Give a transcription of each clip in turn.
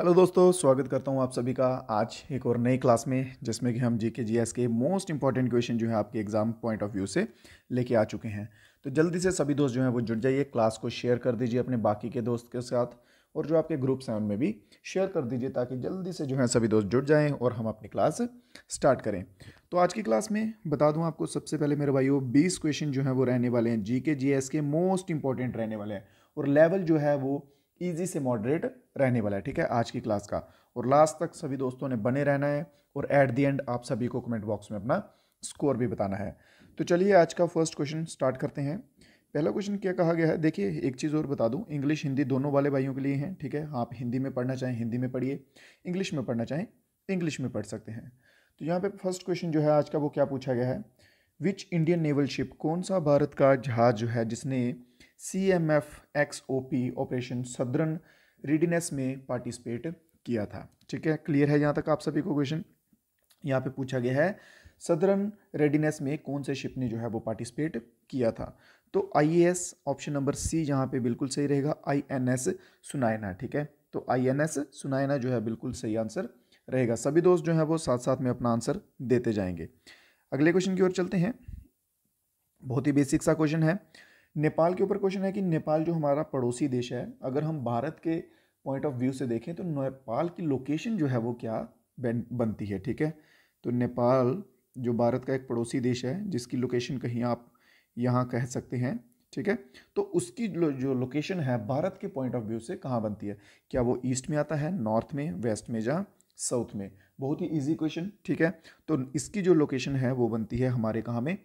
hello दोस्तों स्वागत करता हूं आप सभी का आज एक और नई क्लास में जिसमें कि हम जी के जी एस के मोस्ट इंपॉर्टेंट क्वेश्चन जो है आपके एग्जाम पॉइंट ऑफ व्यू से लेके आ चुके हैं तो जल्दी से सभी दोस्त जो हैं वो जुड़ जाइए क्लास को शेयर कर दीजिए अपने बाकी के दोस्त के साथ और जो आपके ग्रुप्स हैं उनमें भी शेयर कर दीजिए ताकि जल्दी से जो है सभी दोस्त जुड़ जाएँ और हम अपनी क्लास स्टार्ट करें तो आज की क्लास में बता दूँ आपको सबसे पहले मेरे भाई बीस क्वेश्चन जो हैं वो रहने वाले हैं जी के जी एस के मोस्ट इंपॉर्टेंट रहने वाले हैं और लेवल जो है वो ईजी से मॉडरेट रहने वाला है ठीक है आज की क्लास का और लास्ट तक सभी दोस्तों ने बने रहना है और एट दी एंड आप सभी को कमेंट बॉक्स में अपना स्कोर भी बताना है तो चलिए आज का फर्स्ट क्वेश्चन स्टार्ट करते हैं पहला क्वेश्चन क्या कहा गया है देखिए एक चीज़ और बता दूं इंग्लिश हिंदी दोनों वाले भाइयों के लिए हैं ठीक है आप हिंदी में पढ़ना चाहें हिंदी में पढ़िए इंग्लिश में पढ़ना चाहें इंग्लिश में पढ़ सकते हैं तो यहाँ पे फर्स्ट क्वेश्चन जो है आज का वो क्या पूछा गया है विच इंडियन नेवल शिप कौन सा भारत का जहाज जो है जिसने C M F X O P operation southern readiness में पार्टिसिपेट किया था ठीक है क्लियर है यहाँ तक आप सभी को क्वेश्चन यहाँ पे पूछा गया है सदरन रेडीनेस में कौन से शिप ने जो है वो पार्टिसिपेट किया था तो आई ऑप्शन नंबर सी यहाँ पे बिल्कुल सही रहेगा आई एन एस सुनायना ठीक है तो आई एन एस सुनायना जो है बिल्कुल सही आंसर रहेगा सभी दोस्त जो है वो साथ साथ में अपना आंसर देते जाएंगे अगले क्वेश्चन की ओर चलते हैं बहुत ही बेसिक सा क्वेश्चन है नेपाल के ऊपर क्वेश्चन है कि नेपाल जो हमारा पड़ोसी देश है अगर हम भारत के पॉइंट ऑफ व्यू से देखें तो नेपाल की लोकेशन जो है वो क्या बनती है ठीक है तो नेपाल जो भारत का एक पड़ोसी देश है जिसकी लोकेशन कहीं आप यहाँ कह सकते हैं ठीक है तो उसकी जो लोकेशन है भारत के पॉइंट ऑफ व्यू से कहाँ बनती है क्या वो ईस्ट में आता है नॉर्थ में वेस्ट में या साउथ में बहुत ही इजी क्वेश्चन ठीक है तो इसकी जो लोकेशन है वो बनती है हमारे कहाँ में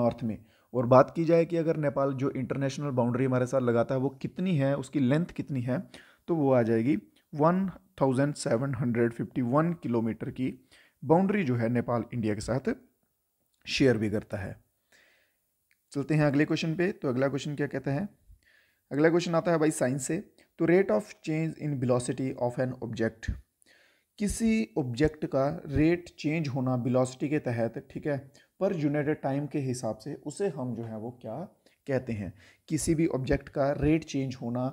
नॉर्थ में और बात की जाए कि अगर नेपाल जो इंटरनेशनल बाउंड्री हमारे साथ लगाता है वो कितनी है उसकी लेंथ कितनी है तो वो आ जाएगी 1751 किलोमीटर की बाउंड्री जो है नेपाल इंडिया के साथ शेयर भी करता है चलते हैं अगले क्वेश्चन पे तो अगला क्वेश्चन क्या कहता है अगला क्वेश्चन आता है भाई साइंस से तो rate of change in velocity of an object किसी ऑब्जेक्ट का रेट चेंज होना बिलोसिटी के तहत ठीक है पर यूनिट टाइम के हिसाब से उसे हम जो है वो क्या कहते हैं किसी भी ऑब्जेक्ट का रेट चेंज होना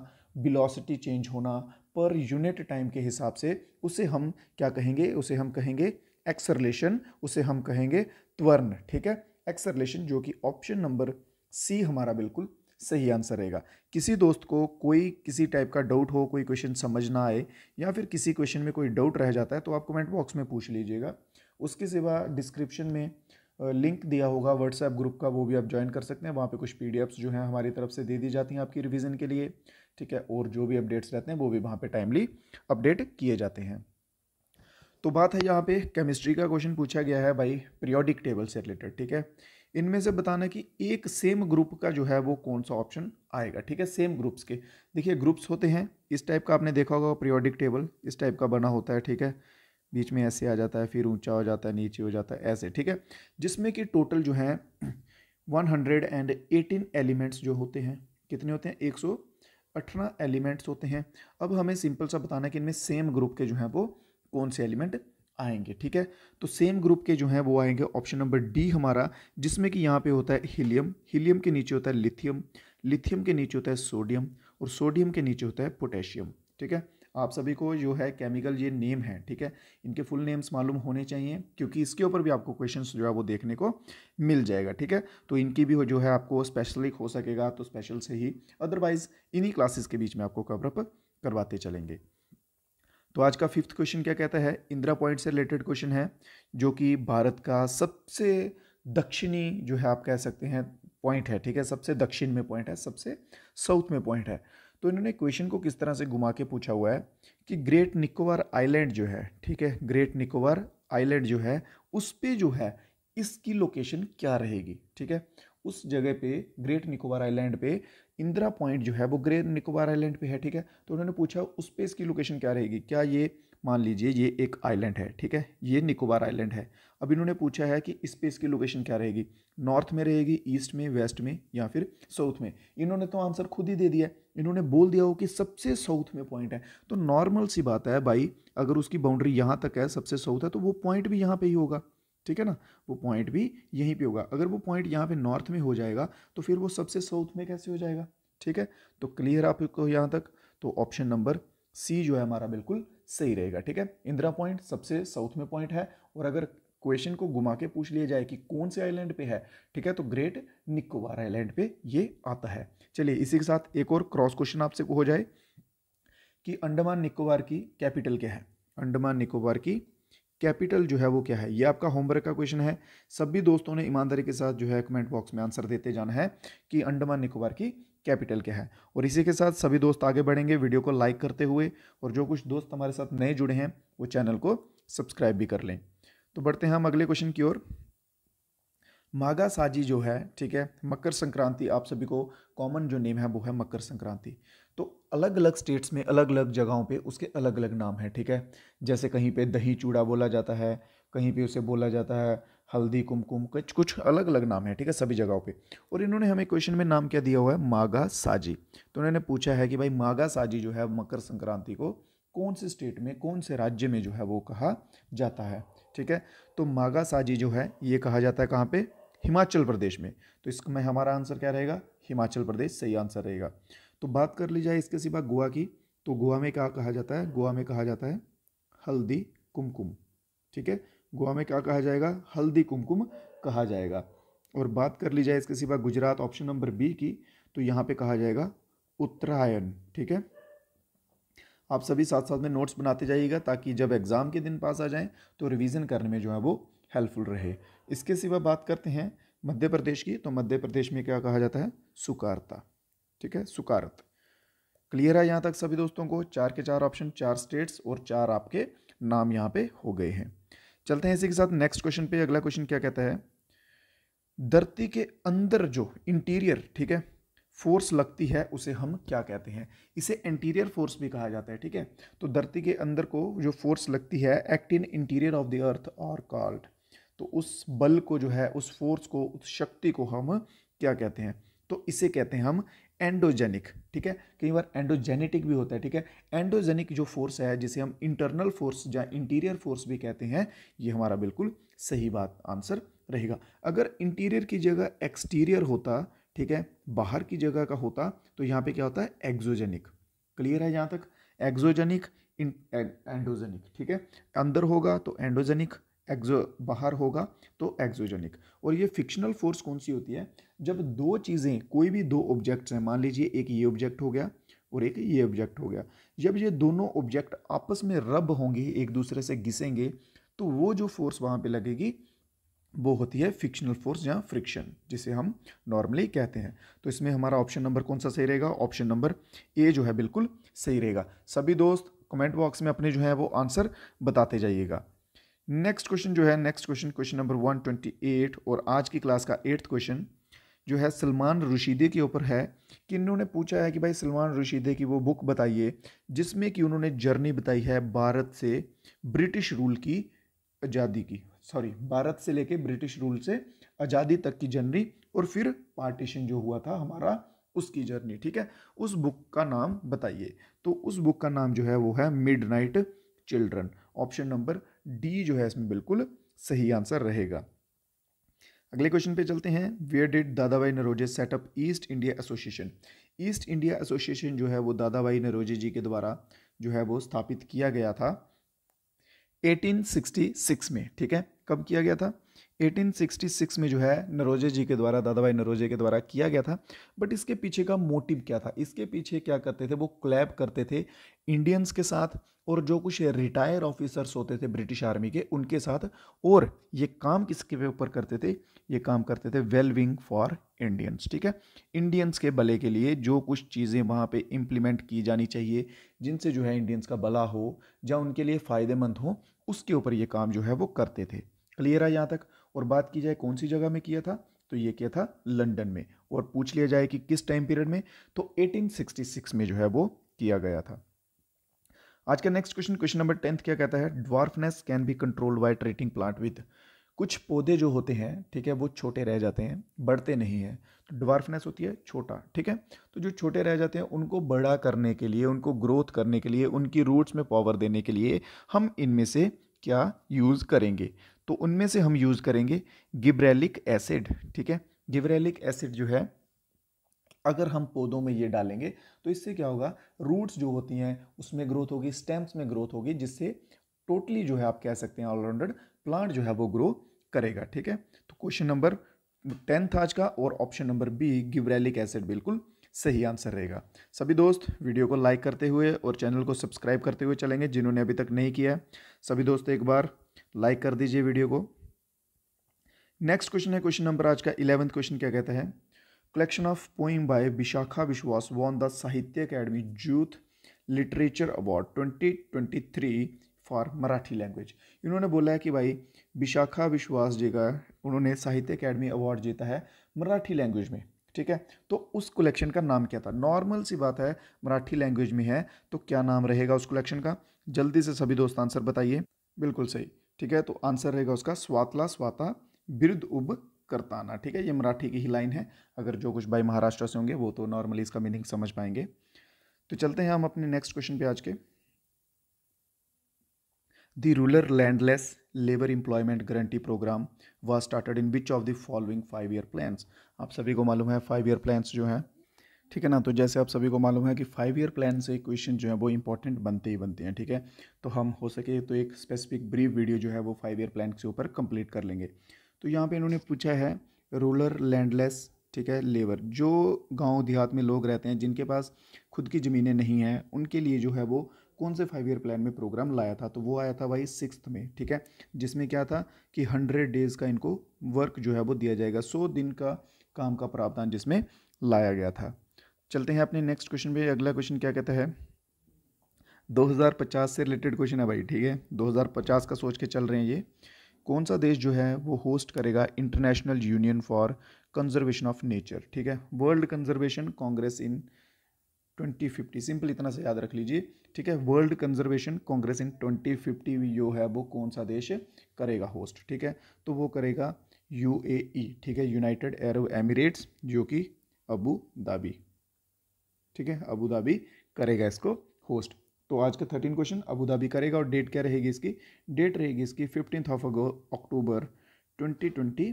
बिलोसिटी चेंज होना पर यूनिट टाइम के हिसाब से उसे हम क्या कहेंगे उसे हम कहेंगे एक्सरलेशन उसे हम कहेंगे त्वर्ण ठीक है एक्सरलेशन जो कि ऑप्शन नंबर सी हमारा बिल्कुल सही आंसर रहेगा किसी दोस्त को कोई किसी टाइप का डाउट हो कोई क्वेश्चन समझ ना आए या फिर किसी क्वेश्चन में कोई डाउट रह जाता है तो आप कमेंट बॉक्स में पूछ लीजिएगा उसके सिवा डिस्क्रिप्शन में लिंक दिया होगा व्हाट्सएप ग्रुप का वो भी आप ज्वाइन कर सकते हैं वहाँ पे कुछ पी जो हैं हमारी तरफ से दे दी जाती हैं आपकी रिविज़न के लिए ठीक है और जो भी अपडेट्स रहते हैं वो भी वहाँ पे टाइमली अपडेट किए जाते हैं तो बात है यहाँ पे केमिस्ट्री का क्वेश्चन पूछा गया है भाई पीरियोडिक टेबल से रिलेटेड ठीक है इनमें से बताना कि एक सेम ग्रुप का जो है वो कौन सा ऑप्शन आएगा ठीक है सेम ग्रुप्स के देखिए ग्रुप्स होते हैं इस टाइप का आपने देखा होगा पीरियोडिक टेबल इस टाइप का बना होता है ठीक है बीच में ऐसे आ जाता है फिर ऊंचा हो जाता है नीचे हो जाता है ऐसे ठीक है जिसमें कि टोटल जो है 118 एलिमेंट्स जो होते हैं कितने होते हैं एक सौ अठारह एलिमेंट्स होते हैं अब हमें सिंपल सा बताना है कि इनमें सेम ग्रुप के जो हैं वो कौन से एलिमेंट आएंगे ठीक है तो सेम ग्रुप के जो हैं वो आएंगे ऑप्शन नंबर डी हमारा जिसमें कि यहाँ पे होता है हीलियम हीलियम के नीचे होता है लिथियम लिथियम के नीचे होता है सोडियम और सोडियम के नीचे होता है पोटेशियम ठीक है आप सभी को जो है केमिकल ये नेम है ठीक है इनके फुल नेम्स मालूम होने चाहिए क्योंकि इसके ऊपर भी आपको क्वेश्चन जो है वो देखने को मिल जाएगा ठीक है तो इनकी भी जो है आपको स्पेशली हो सकेगा तो स्पेशल से ही अदरवाइज इन्हीं क्लासेस के बीच में आपको कवरअप करवाते चलेंगे तो आज का फिफ्थ क्वेश्चन क्या कहता है इंदिरा पॉइंट से रिलेटेड क्वेश्चन है जो कि भारत का सबसे दक्षिणी जो है आप कह सकते हैं पॉइंट है ठीक है सबसे दक्षिण में पॉइंट है सबसे साउथ में पॉइंट है तो इन्होंने क्वेश्चन को किस तरह से घुमा के पूछा हुआ है कि ग्रेट निकोबार आइलैंड जो है ठीक है ग्रेट निकोबार आइलैंड जो है उस पर जो है इसकी लोकेशन क्या रहेगी ठीक है उस जगह पे ग्रेट निकोबार आइलैंड पे इंदिरा पॉइंट जो है वो ग्रेट निकोबार आइलैंड पे है ठीक है तो उन्होंने पूछा उस पर इसकी लोकेशन क्या रहेगी क्या ये मान लीजिए ये एक आइलैंड है ठीक है ये निकोबार आइलैंड है अब इन्होंने पूछा है कि इस पे इसकी लोकेशन क्या रहेगी नॉर्थ में रहेगी ईस्ट में वेस्ट में या फिर साउथ में इन्होंने तो आंसर खुद ही दे दिया इन्होंने बोल दिया हो कि सबसे साउथ में पॉइंट है तो नॉर्मल सी बात है भाई अगर उसकी बाउंड्री यहाँ तक है सबसे साउथ है तो वो पॉइंट भी यहाँ पर ही होगा ठीक है ना वो पॉइंट भी यहीं पर होगा अगर वो पॉइंट यहाँ पर नॉर्थ में हो जाएगा तो फिर वो सबसे साउथ में कैसे हो जाएगा ठीक है तो क्लियर आपको यहाँ तक तो ऑप्शन नंबर सी जो है हमारा बिल्कुल सही रहेगा ठीक है इंदिरा पॉइंट सबसे साउथ में पॉइंट है और अगर क्वेश्चन को घुमा के पूछ लिया जाए कि कौन से आइलैंड पे है ठीक है तो ग्रेट निकोबार आइलैंड पे ये आता है चलिए इसी के साथ एक और क्रॉस क्वेश्चन आपसे हो जाए कि अंडमान निकोबार की कैपिटल क्या है अंडमान निकोबार की कैपिटल जो है वो क्या है ये आपका होमवर्क का क्वेश्चन है सभी दोस्तों ने ईमानदारी के साथ जो है कमेंट बॉक्स में आंसर देते जाना है कि अंडमान निकोबार की कैपिटल के हैं और इसी के साथ सभी दोस्त आगे बढ़ेंगे वीडियो को लाइक करते हुए और जो कुछ दोस्त हमारे साथ नए जुड़े हैं वो चैनल को सब्सक्राइब भी कर लें तो बढ़ते हैं हम अगले क्वेश्चन की ओर माघा साजी जो है ठीक है मकर संक्रांति आप सभी को कॉमन जो नेम है वो है मकर संक्रांति तो अलग अलग स्टेट्स में अलग अलग जगहों पे उसके अलग अलग नाम है ठीक है जैसे कहीं पे दही चूड़ा बोला जाता है कहीं पे उसे बोला जाता है हल्दी कुमकुम कुछ कुछ अलग अलग नाम है ठीक है सभी जगहों पे और इन्होंने हमें क्वेश्चन में नाम क्या दिया हुआ है मागा साजी तो उन्होंने पूछा है कि भाई मागा साजी जो है मकर संक्रांति को कौन से स्टेट में कौन से राज्य में जो है वो कहा जाता है ठीक है तो मागा साजी जो है ये कहा जाता है कहाँ पर हिमाचल प्रदेश में तो इसमें हमारा आंसर क्या रहेगा हिमाचल प्रदेश सही आंसर रहेगा तो बात कर ली जाए इसके सिवा गोवा की तो गोवा में क्या कहा जाता है गोवा में कहा जाता है हल्दी कुमकुम ठीक है गोवा में क्या कहा जाएगा हल्दी कुमकुम कहा जाएगा और बात कर ली जाए इसके सिवा गुजरात ऑप्शन नंबर बी की तो यहाँ पे कहा जाएगा उत्तरायण ठीक है आप सभी साथ साथ में नोट्स बनाते जाइएगा ताकि जब एग्ज़ाम के दिन पास आ जाएं तो रिवीजन करने में जो है वो हेल्पफुल रहे इसके सिवा बात करते हैं मध्य प्रदेश की तो मध्य प्रदेश में क्या कहा जाता है सुकारता ठीक है सुकारत क्लियर है यहाँ तक सभी दोस्तों को चार के चार ऑप्शन चार स्टेट्स और चार आपके नाम यहाँ पे हो गए हैं चलते हैं इसी के साथ नेक्स्ट क्वेश्चन पे अगला क्वेश्चन क्या कहता है धरती के अंदर जो इंटीरियर ठीक है फोर्स लगती है उसे हम क्या कहते हैं इसे इंटीरियर फोर्स भी कहा जाता है ठीक है तो धरती के अंदर को जो फोर्स लगती है act in interior of the earth और कॉल्ड तो उस बल को जो है उस फोर्स को उस शक्ति को हम क्या कहते हैं तो इसे कहते हैं हम एंडोजेनिक ठीक है कई बार एंडोजेनेटिक भी होता है ठीक है एंडोजेनिक जो फोर्स है जिसे हम इंटरनल फोर्स या इंटीरियर फोर्स भी कहते हैं ये हमारा बिल्कुल सही बात आंसर रहेगा अगर इंटीरियर की जगह एक्सटीरियर होता ठीक है बाहर की जगह का होता तो यहाँ पे क्या होता है एक्जोजेनिक क्लियर है यहाँ तक एक्जोजेनिक एंडोजेनिक ठीक है अंदर होगा तो एंडोजेनिक एक्जो बाहर होगा तो एक्जोजेनिक और ये फिक्शनल फोर्स कौन सी होती है जब दो चीज़ें कोई भी दो ऑब्जेक्ट्स हैं मान लीजिए एक ये ऑब्जेक्ट हो गया और एक ये ऑब्जेक्ट हो गया जब ये दोनों ऑब्जेक्ट आपस में रब होंगे एक दूसरे से घिसेंगे तो वो जो फोर्स वहाँ पे लगेगी वो होती है फिक्शनल फोर्स या फ्रिक्शन जिसे हम नॉर्मली कहते हैं तो इसमें हमारा ऑप्शन नंबर कौन सा सही रहेगा ऑप्शन नंबर ए जो है बिल्कुल सही रहेगा सभी दोस्त कमेंट बॉक्स में अपने जो है वो आंसर बताते जाइएगा नेक्स्ट क्वेश्चन जो है नेक्स्ट क्वेश्चन क्वेश्चन नंबर 128 और आज की क्लास का एट्थ क्वेश्चन जो है सलमान रशीदे के ऊपर है कि इन्होंने पूछा है कि भाई सलमान रशीदे की वो बुक बताइए जिसमें कि उन्होंने जर्नी बताई है भारत से ब्रिटिश रूल की आज़ादी की सॉरी भारत से लेके ब्रिटिश रूल से आज़ादी तक की जर्नी और फिर पार्टीशन जो हुआ था हमारा उसकी जर्नी ठीक है उस बुक का नाम बताइए तो उस बुक का नाम जो है वो है mid children option number D जो है इसमें बिल्कुल सही आंसर रहेगा अगले क्वेश्चन पे चलते हैं where did Dadabhai Naoroji set up East India Association East India Association जो है वो दादाबाई नरोजे जी के द्वारा जो है वो स्थापित किया गया था 1866 में ठीक है कब किया गया था 1866 में जो है नरोजे जी के द्वारा दादा भाई नरोजे के द्वारा किया गया था बट इसके पीछे का मोटिव क्या था इसके पीछे क्या करते थे वो क्लैब करते थे इंडियंस के साथ और जो कुछ रिटायर ऑफिसर्स होते थे ब्रिटिश आर्मी के उनके साथ और ये काम किसके ऊपर करते थे ये काम करते थे वेल विंग फॉर इंडियंस ठीक है इंडियंस के भले के लिए जो कुछ चीज़ें वहाँ पे इम्प्लीमेंट की जानी चाहिए जिनसे जो है इंडियंस का भला हो या उनके लिए फ़ायदेमंद हो उसके ऊपर ये काम जो है वो करते थे क्लियर है यहाँ तक और बात की जाए कौन सी जगह में किया था तो ये किया था लंदन में और पूछ लिया जाए कि किस टाइम पीरियड में तो 1866 में जो है वो किया गया था आज का next question question number tenth क्या कहता है dwarfness can be control by treating plant with कुछ पौधे जो होते हैं ठीक है वो छोटे रह जाते हैं बढ़ते नहीं हैं तो ड्वार्फनेस होती है छोटा ठीक है तो जो छोटे रह जाते हैं उनको बड़ा करने के लिए उनको ग्रोथ करने के लिए उनकी रूट्स में पावर देने के लिए हम इनमें से क्या यूज़ करेंगे तो उनमें से हम यूज़ करेंगे गिब्रेलिक एसिड ठीक है गिब्रेलिक एसिड जो है अगर हम पौधों में ये डालेंगे तो इससे क्या होगा रूट्स जो होती हैं उसमें ग्रोथ होगी स्टेम्स में ग्रोथ होगी जिससे टोटली जो है आप कह सकते हैं ऑलराउंडेड प्लांट जो है वो ग्रो करेगा ठीक है तो क्वेश्चन नंबर टेंथ आज का और option number B gibberellic acid बिल्कुल सही आंसर रहेगा सभी दोस्त वीडियो को लाइक करते हुए और चैनल को सब्सक्राइब करते हुए चलेंगे जिन्होंने अभी तक नहीं किया सभी दोस्त एक बार लाइक कर दीजिए वीडियो को नेक्स्ट क्वेश्चन है क्वेश्चन नंबर आज का इलेवंथ क्वेश्चन क्या कहता है collection of poem by Vishakha Vishwas won the Sahitya Akademi youth literature award 2023 for Marathi language इन्होंने बोला है कि भाई विशाखा विश्वास जी का उन्होंने साहित्य अकेडमी अवार्ड जीता है मराठी लैंग्वेज में ठीक है तो उस कलेक्शन का नाम क्या था नॉर्मल सी बात है मराठी लैंग्वेज में है तो क्या नाम रहेगा उस कलेक्शन का जल्दी से सभी दोस्त आंसर बताइए बिल्कुल सही ठीक है तो आंसर रहेगा उसका स्वातला स्वाता बिरुद उब करताना ठीक है ये मराठी की ही लाइन है अगर जो कुछ भाई महाराष्ट्र से होंगे वो तो नॉर्मली इसका मीनिंग समझ पाएंगे तो चलते हैं हम अपने नेक्स्ट क्वेश्चन पे आज के the rural landless labour employment guarantee programme was started in which of the following five year plans आप सभी को मालूम है फाइव ईयर प्लान्स जो हैं ठीक है ना तो जैसे आप सभी को मालूम है कि फाइव ईयर प्लान से क्वेश्चन जो है वो इंपॉर्टेंट बनते ही बनते हैं ठीक है तो हम हो सके तो एक स्पेसिफिक ब्रीफ वीडियो जो है वो फाइव ईयर प्लान के ऊपर कंप्लीट कर लेंगे तो यहाँ पे इन्होंने पूछा है रूलर लैंडलेस ठीक है लेबर जो गांव देहात में लोग रहते हैं जिनके पास खुद की ज़मीनें नहीं हैं उनके लिए जो है वो कौन से फाइव ईयर प्लान में प्रोग्राम लाया था तो वो आया था भाई सिक्स में ठीक है जिसमें क्या था कि हंड्रेड डेज का इनको वर्क जो है वो दिया जाएगा सौ दिन का काम का प्रावधान जिसमें लाया गया था चलते हैं अपने नेक्स्ट क्वेश्चन पे अगला क्वेश्चन क्या कहता है 2050 से रिलेटेड क्वेश्चन है भाई ठीक है 2050 का सोच के चल रहे हैं ये कौन सा देश जो है वो होस्ट करेगा international union for conservation of nature ठीक है world conservation congress in twenty fifty simple इतना से याद रख लीजिए ठीक है world conservation congress in twenty fifty जो है वो कौन सा देश करेगा होस्ट ठीक है तो वो करेगा यू e, ठीक है यूनाइटेड अरब एमिरेट्स जो कि अबू धाबी ठीक है अबू धाबी करेगा इसको होस्ट तो आज का थर्टीन क्वेश्चन अबू धाबी करेगा और डेट क्या रहेगी इसकी डेट रहेगी इसकी fifteenth of October twenty twenty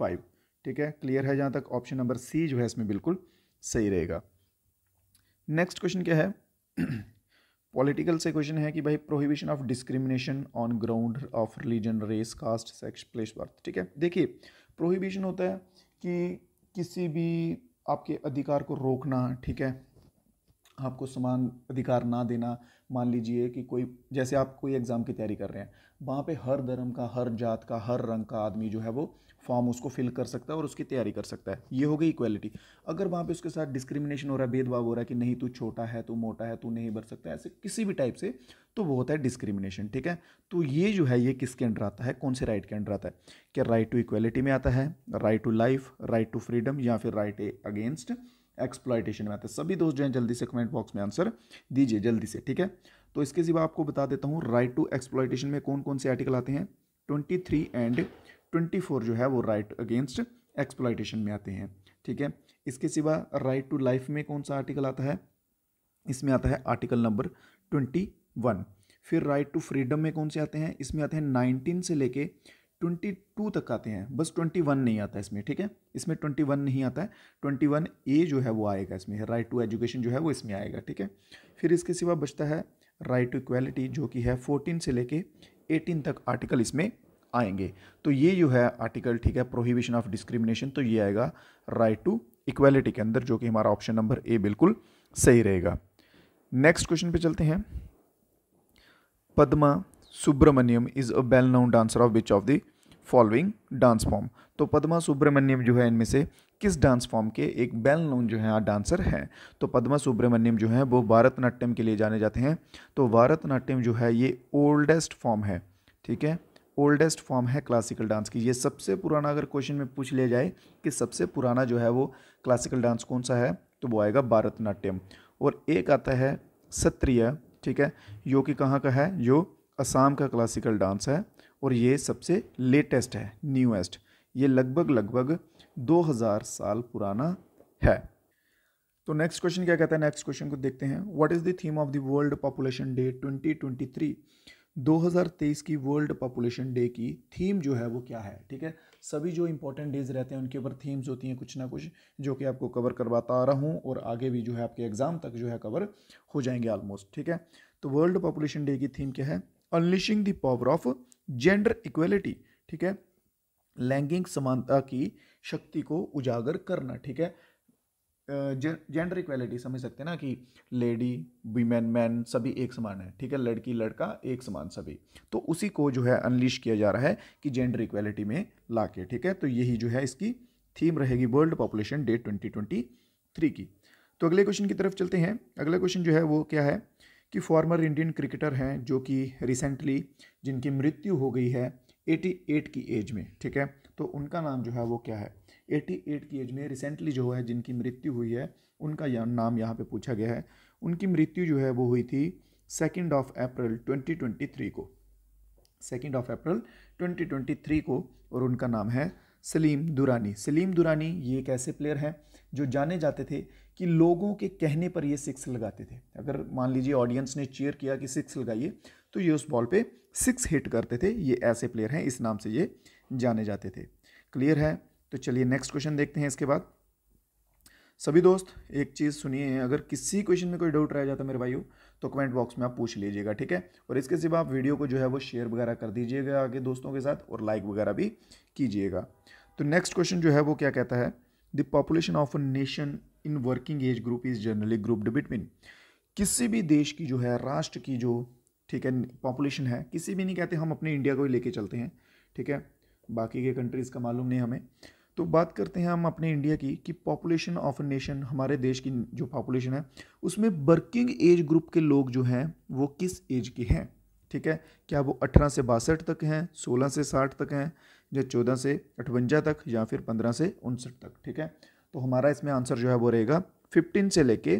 five ठीक है क्लियर है जहाँ तक ऑप्शन नंबर सी जो है इसमें बिल्कुल सही रहेगा नेक्स्ट क्वेश्चन क्या है पॉलिटिकल से क्वेश्चन है कि भाई prohibition of discrimination on ground of religion race caste sex place birth ठीक है देखिए प्रोहिबिशन होता है कि किसी भी आपके अधिकार को रोकना ठीक है आपको समान अधिकार ना देना मान लीजिए कि कोई जैसे आप कोई एग्ज़ाम की तैयारी कर रहे हैं वहाँ पे हर धर्म का हर जात का हर रंग का आदमी जो है वो फॉर्म उसको फिल कर सकता है और उसकी तैयारी कर सकता है ये हो गई इक्वलिटी अगर वहाँ पे उसके साथ डिस्क्रिमिनेशन हो रहा है भेदभाव हो रहा है कि नहीं तू छोटा है तू मोटा है तू नहीं भर सकता ऐसे किसी भी टाइप से तो वो होता है डिस्क्रिमिनेशन ठीक है तो ये जो है ये किसके अंडर आता है कौन से राइट के अंडर आता है क्या राइट टू इक्वलिटी में आता है right to life right to freedom या फिर राइट अगेंस्ट एक्सप्लाइटेशन में आता है सभी दोस्त जो हैं जल्दी से कमेंट बॉक्स में आंसर दीजिए जल्दी से ठीक है तो इसके सिवा आपको बता देता हूँ राइट टू एक्सप्लाइटेशन में कौन कौन से आर्टिकल आते हैं twenty three and twenty four जो है वो राइट अगेंस्ट एक्सप्लाइटेशन में आते हैं ठीक है इसके सिवा राइट टू लाइफ में कौन सा आर्टिकल आता है इसमें आता है आर्टिकल नंबर ट्वेंटी वन फिर राइट टू फ्रीडम में कौन से आते हैं इसमें आते हैं नाइनटीन से लेके ट्वेंटी टू तक आते हैं बस ट्वेंटी वन नहीं आता इसमें ठीक है इसमें ट्वेंटी वन नहीं आता है ट्वेंटी वन ए जो है वो आएगा इसमें राइट टू एजुकेशन जो है वो इसमें आएगा ठीक है फिर इसके सिवा बचता है राइट टू इक्वालिटी जो कि है फोर्टीन से लेके एटीन तक आर्टिकल इसमें आएंगे तो ये जो है आर्टिकल ठीक है प्रोहिबिशन ऑफ डिस्क्रिमिनेशन तो ये आएगा राइट टू इक्वालिटी के अंदर जो कि हमारा ऑप्शन नंबर ए बिल्कुल सही रहेगा नेक्स्ट क्वेश्चन पे चलते हैं Padma Subrahmanyam is a well known dancer of which of the following dance form तो पद्मा सुब्रमण्यम जो है इनमें से किस डांस फॉर्म के एक वेल नोन जो है डांसर हैं तो पद्मा सुब्रमण्यम जो है वो भारतनाट्यम के लिए जाने जाते हैं तो भारतनाट्यम जो है ये ओल्डेस्ट फॉर्म है ठीक है ओल्डेस्ट फॉर्म है क्लासिकल डांस की ये सबसे पुराना अगर क्वेश्चन में पूछ लिया जाए कि सबसे पुराना जो है वो क्लासिकल डांस कौन सा है तो वो आएगा भारतनाट्यम और एक आता है सत्रिय ठीक है यो कि कहाँ का है यो असम का क्लासिकल डांस है और ये सबसे लेटेस्ट है न्यूएस्ट ये लगभग लगभग 2000 साल पुराना है तो नेक्स्ट क्वेश्चन क्या कहता है नेक्स्ट क्वेश्चन को देखते हैं what is the theme of the world population day 2023 2023 की वर्ल्ड पॉपुलेशन डे की थीम जो है वो क्या है ठीक है सभी जो इंपॉर्टेंट डेज रहते हैं उनके ऊपर थीम्स होती हैं कुछ ना कुछ जो कि आपको कवर करवाता आ रहा हूँ और आगे भी जो है आपके एग्ज़ाम तक जो है कवर हो जाएंगे ऑलमोस्ट ठीक है तो वर्ल्ड पॉपुलेशन डे की थीम क्या है unleashing the power of gender equality ठीक है लैंगिक समानता की शक्ति को उजागर करना ठीक है जेंडर इक्वेलिटी समझ सकते हैं ना कि लेडी वीमेन मैन सभी एक समान है ठीक है लड़की लड़का एक समान सभी तो उसी को जो है अनलिश किया जा रहा है कि जेंडर इक्वेलिटी में ला के ठीक है तो यही जो है इसकी थीम रहेगी world population day twenty twenty three की तो अगले क्वेश्चन की तरफ चलते हैं अगला क्वेश्चन जो है वो क्या है कि फॉर्मर इंडियन क्रिकेटर हैं जो कि रिसेंटली जिनकी मृत्यु हो गई है 88 की एज में ठीक है तो उनका नाम जो है वो क्या है 88 की एज में रिसेंटली जो है जिनकी मृत्यु हुई है उनका या, नाम यहाँ पे पूछा गया है उनकी मृत्यु जो है वो हुई थी सेकेंड ऑफ अप्रैल 2023 को सेकेंड ऑफ अप्रैल 2023 को और उनका नाम है सलीम दुरानी सलीम दुरानी ये एक ऐसे प्लेयर हैं जो जाने जाते थे कि लोगों के कहने पर ये सिक्स लगाते थे अगर मान लीजिए ऑडियंस ने चेयर किया कि सिक्स लगाइए तो ये उस बॉल पे सिक्स हिट करते थे ये ऐसे प्लेयर हैं इस नाम से ये जाने जाते थे क्लियर है तो चलिए नेक्स्ट क्वेश्चन देखते हैं इसके बाद सभी दोस्त एक चीज़ सुनिए अगर किसी क्वेश्चन में कोई डाउट रह जाता मेरे भाइयों तो कमेंट बॉक्स में आप पूछ लीजिएगा ठीक है और इसके सिवा आप वीडियो को जो है वो शेयर वगैरह कर दीजिएगा आगे दोस्तों के साथ और लाइक वगैरह भी कीजिएगा तो नेक्स्ट क्वेश्चन जो है वो क्या कहता है the population of a nation in working age group is generally grouped between किसी भी देश की जो है राष्ट्र की जो ठीक है पॉपुलेशन है किसी भी नहीं कहते हम अपने इंडिया को ही लेके चलते हैं ठीक है बाकी के कंट्रीज़ का मालूम नहीं हमें तो बात करते हैं हम अपने इंडिया की कि पॉपुलेशन ऑफ अ नेशन हमारे देश की जो पॉपुलेशन है उसमें वर्किंग एज ग्रुप के लोग जो हैं वो किस एज के हैं ठीक है क्या वो अठारह से बासठ तक हैं सोलह से साठ तक हैं जो चौदह से अठवंजा तक या फिर पंद्रह से उनसठ तक ठीक है तो हमारा इसमें आंसर जो है वो रहेगा फिफ्टीन से लेके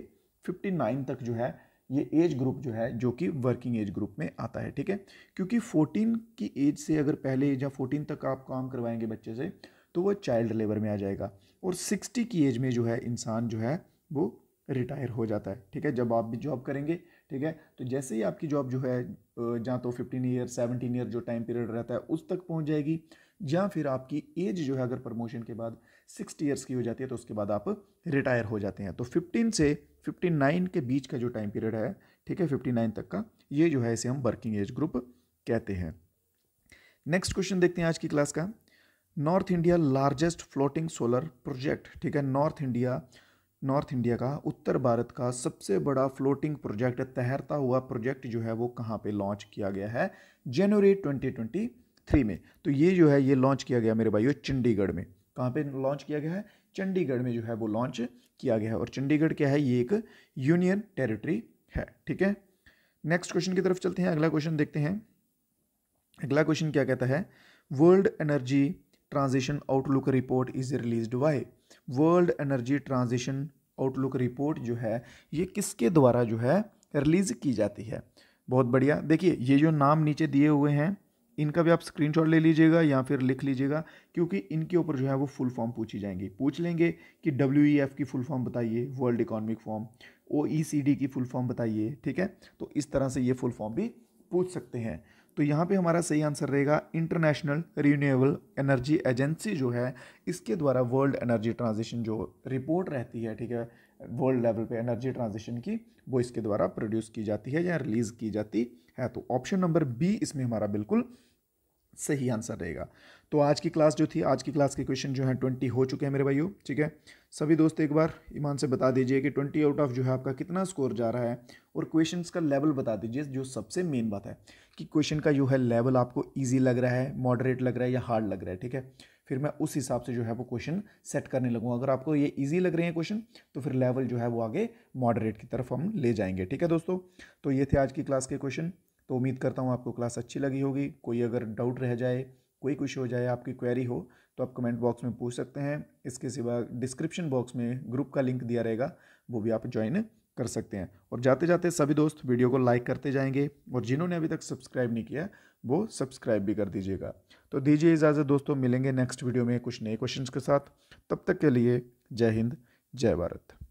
फिफ्टी नाइन तक जो है ये एज ग्रुप जो है जो कि वर्किंग एज ग्रुप में आता है ठीक है क्योंकि फोर्टीन की एज से अगर पहले या फोर्टीन तक आप काम करवाएंगे बच्चे से तो वह चाइल्ड लेबर में आ जाएगा और सिक्सटी की एज में जो है इंसान जो है वो रिटायर हो जाता है ठीक है जब आप भी जॉब करेंगे ठीक है तो जैसे ही आपकी जॉब जो है जहाँ तो फिफ्टीन ईयर सेवनटीन ईयर जो टाइम पीरियड रहता है उस तक पहुँच जाएगी या फिर आपकी एज जो है अगर प्रमोशन के बाद सिक्सटी ईयर्स की हो जाती है तो उसके बाद आप रिटायर हो जाते हैं तो फिफ्टीन से फिफ्टी नाइन के बीच का जो टाइम पीरियड है ठीक है फिफ्टी नाइन तक का ये जो है इसे हम वर्किंग एज ग्रुप कहते हैं नेक्स्ट क्वेश्चन देखते हैं आज की क्लास का north India largest floating solar project ठीक है नॉर्थ इंडिया नॉर्थ इंडिया का उत्तर भारत का सबसे बड़ा फ्लोटिंग प्रोजेक्ट तैरता हुआ प्रोजेक्ट जो है वो कहाँ पे लॉन्च किया गया है जनवरी थ्री में तो ये जो है ये लॉन्च किया गया मेरे भाइयों चंडीगढ़ में कहाँ पे लॉन्च किया गया है चंडीगढ़ में जो है वो लॉन्च किया गया है और चंडीगढ़ क्या है ये एक यूनियन टेरिटरी है ठीक है नेक्स्ट क्वेश्चन की तरफ चलते हैं अगला क्वेश्चन देखते हैं अगला क्वेश्चन क्या कहता है world energy transition outlook report is release by world energy transition outlook report जो है ये किसके द्वारा जो है रिलीज़ की जाती है बहुत बढ़िया देखिए ये जो नाम नीचे दिए हुए हैं इनका भी आप स्क्रीनशॉट ले लीजिएगा या फिर लिख लीजिएगा क्योंकि इनके ऊपर जो है वो फुल फॉर्म पूछी जाएंगी पूछ लेंगे कि डब्ल्यू ई एफ़ की फुल फॉर्म बताइए world economic forum O E C D की फुल फॉर्म बताइए ठीक है तो इस तरह से ये फुल फॉर्म भी पूछ सकते हैं तो यहाँ पे हमारा सही आंसर रहेगा इंटरनेशनल रीन्यूएबल एनर्जी एजेंसी जो है इसके द्वारा वर्ल्ड एनर्जी ट्रांजिशन जो रिपोर्ट रहती है ठीक है वर्ल्ड लेवल पे एनर्जी ट्रांजिशन की वो इसके द्वारा प्रोड्यूस की जाती है या रिलीज़ की जाती है तो ऑप्शन नंबर बी इसमें हमारा बिल्कुल सही आंसर रहेगा तो आज की क्लास जो थी आज की क्लास के क्वेश्चन जो है ट्वेंटी हो चुके हैं मेरे भाइयों ठीक है सभी दोस्त एक बार ईमान से बता दीजिए कि ट्वेंटी आउट ऑफ जो है आपका कितना स्कोर जा रहा है और क्वेश्चंस का लेवल बता दीजिए जो सबसे मेन बात है कि क्वेश्चन का जो है लेवल आपको ईजी लग रहा है मॉडरेट लग रहा है या हार्ड लग रहा है ठीक है फिर मैं उस हिसाब से जो है वो क्वेश्चन सेट करने लगूँ अगर आपको ये ईजी लग रहे हैं क्वेश्चन तो फिर लेवल जो है वो आगे मॉडरेट की तरफ हम ले जाएंगे ठीक है दोस्तों तो ये थे आज की क्लास के क्वेश्चन तो उम्मीद करता हूँ आपको क्लास अच्छी लगी होगी कोई अगर डाउट रह जाए कोई कुछ हो जाए आपकी क्वेरी हो तो आप कमेंट बॉक्स में पूछ सकते हैं इसके सिवा डिस्क्रिप्शन बॉक्स में ग्रुप का लिंक दिया रहेगा वो भी आप ज्वाइन कर सकते हैं और जाते जाते सभी दोस्त वीडियो को लाइक करते जाएंगे और जिन्होंने अभी तक सब्सक्राइब नहीं किया वो सब्सक्राइब भी कर दीजिएगा तो दीजिए इजाज़त दोस्तों मिलेंगे नेक्स्ट वीडियो में कुछ नए क्वेश्चंस के साथ तब तक के लिए जय हिंद जय भारत